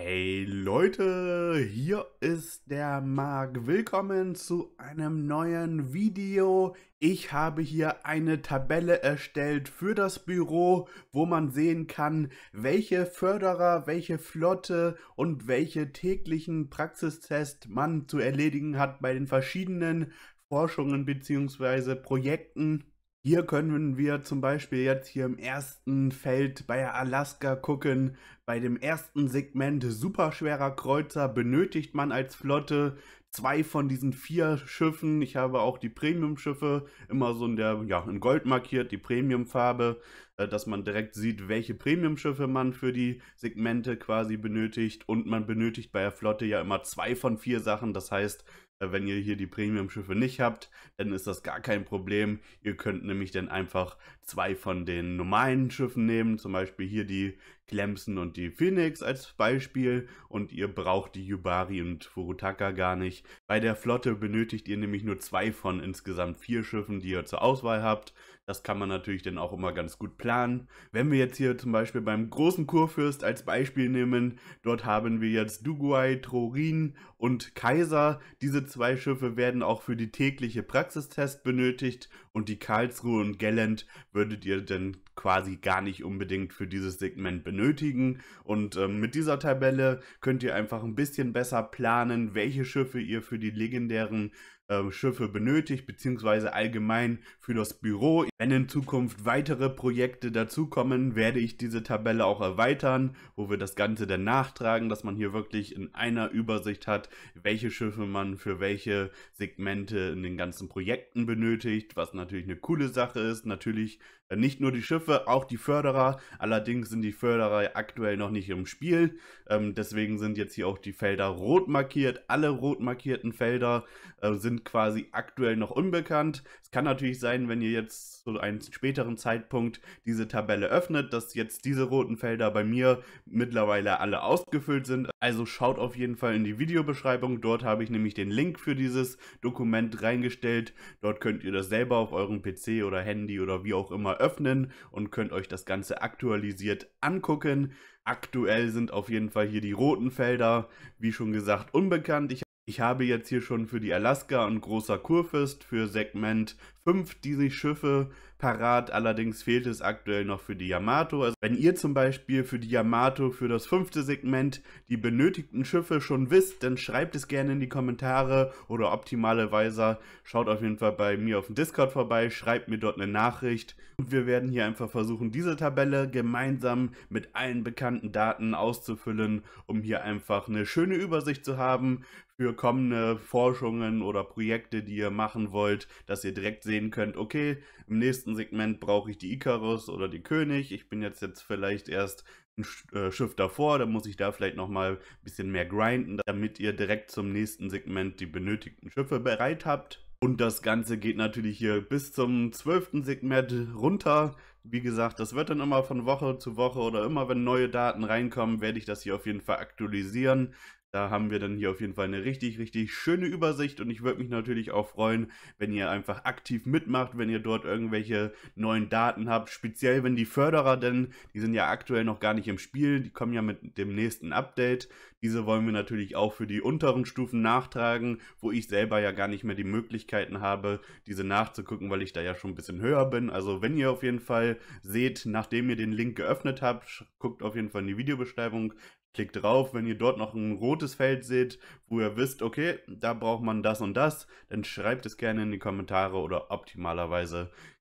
Hey Leute, hier ist der Marc. Willkommen zu einem neuen Video. Ich habe hier eine Tabelle erstellt für das Büro, wo man sehen kann, welche Förderer, welche Flotte und welche täglichen Praxistests man zu erledigen hat bei den verschiedenen Forschungen bzw. Projekten hier können wir zum Beispiel jetzt hier im ersten Feld bei Alaska gucken. Bei dem ersten Segment superschwerer Kreuzer benötigt man als Flotte zwei von diesen vier Schiffen. Ich habe auch die Premium-Schiffe immer so in der, ja, in Gold markiert, die Premium-Farbe, äh, dass man direkt sieht, welche Premium-Schiffe man für die Segmente quasi benötigt. Und man benötigt bei der Flotte ja immer zwei von vier Sachen. Das heißt, äh, wenn ihr hier die Premium-Schiffe nicht habt, dann ist das gar kein Problem. Ihr könnt nämlich dann einfach zwei von den normalen Schiffen nehmen, zum Beispiel hier die Clemson und die Phoenix als Beispiel und ihr braucht die Yubari und Furutaka gar nicht. Bei der Flotte benötigt ihr nämlich nur zwei von insgesamt vier Schiffen, die ihr zur Auswahl habt. Das kann man natürlich dann auch immer ganz gut planen. Wenn wir jetzt hier zum Beispiel beim großen Kurfürst als Beispiel nehmen, dort haben wir jetzt Duguay, Trorin und Kaiser. Diese zwei Schiffe werden auch für die tägliche Praxistest benötigt und die Karlsruhe und Gelland würdet ihr dann quasi gar nicht unbedingt für dieses Segment benötigen benötigen. Und ähm, mit dieser Tabelle könnt ihr einfach ein bisschen besser planen, welche Schiffe ihr für die legendären äh, Schiffe benötigt, beziehungsweise allgemein für das Büro. Wenn in Zukunft weitere Projekte dazukommen, werde ich diese Tabelle auch erweitern, wo wir das Ganze dann nachtragen, dass man hier wirklich in einer Übersicht hat, welche Schiffe man für welche Segmente in den ganzen Projekten benötigt, was natürlich eine coole Sache ist. Natürlich äh, nicht nur die Schiffe, auch die Förderer. Allerdings sind die Förderer Förderei aktuell noch nicht im Spiel. Ähm, deswegen sind jetzt hier auch die Felder rot markiert. Alle rot markierten Felder äh, sind quasi aktuell noch unbekannt. Es kann natürlich sein, wenn ihr jetzt zu einem späteren Zeitpunkt diese Tabelle öffnet, dass jetzt diese roten Felder bei mir mittlerweile alle ausgefüllt sind. Also schaut auf jeden Fall in die Videobeschreibung. Dort habe ich nämlich den Link für dieses Dokument reingestellt. Dort könnt ihr das selber auf eurem PC oder Handy oder wie auch immer öffnen und könnt euch das Ganze aktualisiert angucken gucken. Aktuell sind auf jeden Fall hier die roten Felder, wie schon gesagt, unbekannt. Ich ich habe jetzt hier schon für die Alaska und großer Kurfürst für Segment 5 diese Schiffe parat, allerdings fehlt es aktuell noch für die Yamato. Also wenn ihr zum Beispiel für die Yamato für das fünfte Segment die benötigten Schiffe schon wisst, dann schreibt es gerne in die Kommentare oder optimalerweise schaut auf jeden Fall bei mir auf dem Discord vorbei, schreibt mir dort eine Nachricht und wir werden hier einfach versuchen, diese Tabelle gemeinsam mit allen bekannten Daten auszufüllen, um hier einfach eine schöne Übersicht zu haben, für kommende Forschungen oder Projekte, die ihr machen wollt, dass ihr direkt sehen könnt, okay, im nächsten Segment brauche ich die Icarus oder die König. Ich bin jetzt, jetzt vielleicht erst ein äh, Schiff davor, dann muss ich da vielleicht nochmal ein bisschen mehr grinden, damit ihr direkt zum nächsten Segment die benötigten Schiffe bereit habt. Und das Ganze geht natürlich hier bis zum 12. Segment runter. Wie gesagt, das wird dann immer von Woche zu Woche oder immer wenn neue Daten reinkommen, werde ich das hier auf jeden Fall aktualisieren. Da haben wir dann hier auf jeden Fall eine richtig, richtig schöne Übersicht und ich würde mich natürlich auch freuen, wenn ihr einfach aktiv mitmacht, wenn ihr dort irgendwelche neuen Daten habt, speziell wenn die Förderer denn, die sind ja aktuell noch gar nicht im Spiel, die kommen ja mit dem nächsten Update. Diese wollen wir natürlich auch für die unteren Stufen nachtragen, wo ich selber ja gar nicht mehr die Möglichkeiten habe, diese nachzugucken, weil ich da ja schon ein bisschen höher bin. Also wenn ihr auf jeden Fall seht, nachdem ihr den Link geöffnet habt, guckt auf jeden Fall in die Videobeschreibung, Klickt drauf, wenn ihr dort noch ein rotes Feld seht, wo ihr wisst, okay, da braucht man das und das, dann schreibt es gerne in die Kommentare oder optimalerweise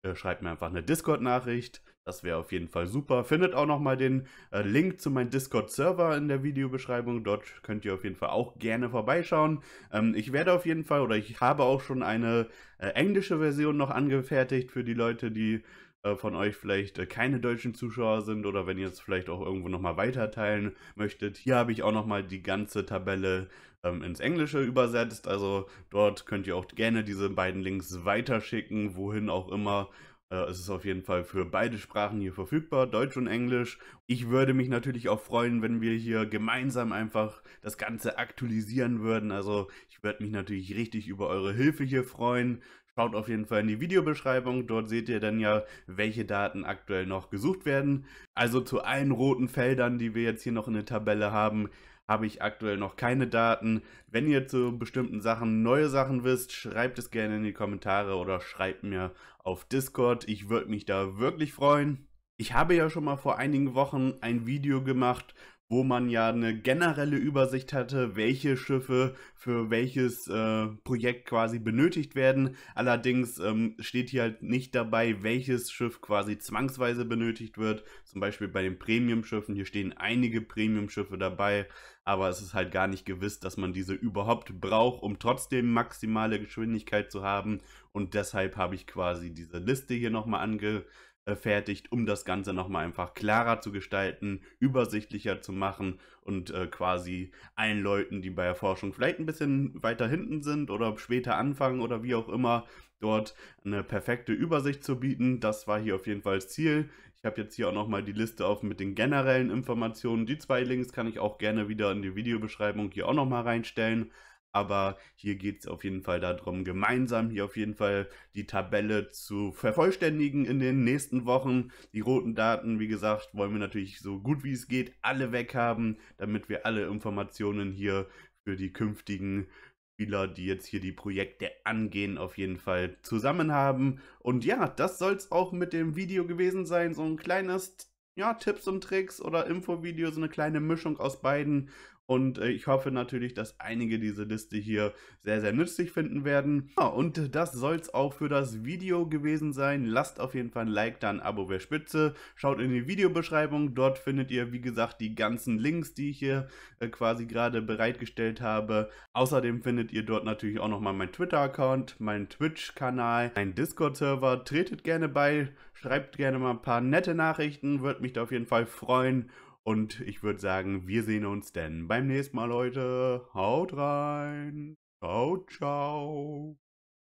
äh, schreibt mir einfach eine Discord-Nachricht. Das wäre auf jeden Fall super. Findet auch nochmal den äh, Link zu meinem Discord-Server in der Videobeschreibung. Dort könnt ihr auf jeden Fall auch gerne vorbeischauen. Ähm, ich werde auf jeden Fall oder ich habe auch schon eine äh, englische Version noch angefertigt für die Leute, die äh, von euch vielleicht äh, keine deutschen Zuschauer sind oder wenn ihr es vielleicht auch irgendwo nochmal weiter teilen möchtet. Hier habe ich auch nochmal die ganze Tabelle ähm, ins Englische übersetzt. Also dort könnt ihr auch gerne diese beiden Links weiterschicken, wohin auch immer. Äh, es ist auf jeden Fall für beide Sprachen hier verfügbar, Deutsch und Englisch. Ich würde mich natürlich auch freuen, wenn wir hier gemeinsam einfach das Ganze aktualisieren würden. Also ich würde mich natürlich richtig über eure Hilfe hier freuen. Schaut auf jeden Fall in die Videobeschreibung, dort seht ihr dann ja, welche Daten aktuell noch gesucht werden. Also zu allen roten Feldern, die wir jetzt hier noch in der Tabelle haben, habe ich aktuell noch keine Daten. Wenn ihr zu bestimmten Sachen neue Sachen wisst, schreibt es gerne in die Kommentare oder schreibt mir auf Discord. Ich würde mich da wirklich freuen. Ich habe ja schon mal vor einigen Wochen ein Video gemacht, wo man ja eine generelle Übersicht hatte, welche Schiffe für welches äh, Projekt quasi benötigt werden. Allerdings ähm, steht hier halt nicht dabei, welches Schiff quasi zwangsweise benötigt wird. Zum Beispiel bei den Premium-Schiffen. Hier stehen einige Premium-Schiffe dabei, aber es ist halt gar nicht gewiss, dass man diese überhaupt braucht, um trotzdem maximale Geschwindigkeit zu haben. Und deshalb habe ich quasi diese Liste hier nochmal angezeigt äh, fertigt, um das Ganze nochmal einfach klarer zu gestalten, übersichtlicher zu machen und äh, quasi allen Leuten, die bei der Forschung vielleicht ein bisschen weiter hinten sind oder später anfangen oder wie auch immer, dort eine perfekte Übersicht zu bieten. Das war hier auf jeden Fall das Ziel. Ich habe jetzt hier auch nochmal die Liste auf mit den generellen Informationen. Die zwei Links kann ich auch gerne wieder in die Videobeschreibung hier auch nochmal reinstellen. Aber hier geht es auf jeden Fall darum, gemeinsam hier auf jeden Fall die Tabelle zu vervollständigen in den nächsten Wochen. Die roten Daten, wie gesagt, wollen wir natürlich so gut wie es geht alle weghaben, damit wir alle Informationen hier für die künftigen Spieler, die jetzt hier die Projekte angehen, auf jeden Fall zusammen haben. Und ja, das soll es auch mit dem Video gewesen sein. So ein kleines ja, Tipps und Tricks oder Infovideo, so eine kleine Mischung aus beiden. Und äh, ich hoffe natürlich, dass einige diese Liste hier sehr, sehr nützlich finden werden. Ja, und das soll es auch für das Video gewesen sein. Lasst auf jeden Fall ein Like, dann ein Abo wäre spitze. Schaut in die Videobeschreibung. Dort findet ihr, wie gesagt, die ganzen Links, die ich hier äh, quasi gerade bereitgestellt habe. Außerdem findet ihr dort natürlich auch nochmal meinen Twitter-Account, meinen Twitch-Kanal, meinen Discord-Server. Tretet gerne bei, schreibt gerne mal ein paar nette Nachrichten. Würde mich da auf jeden Fall freuen. Und ich würde sagen, wir sehen uns denn beim nächsten Mal, Leute. Haut rein. Ciao, ciao.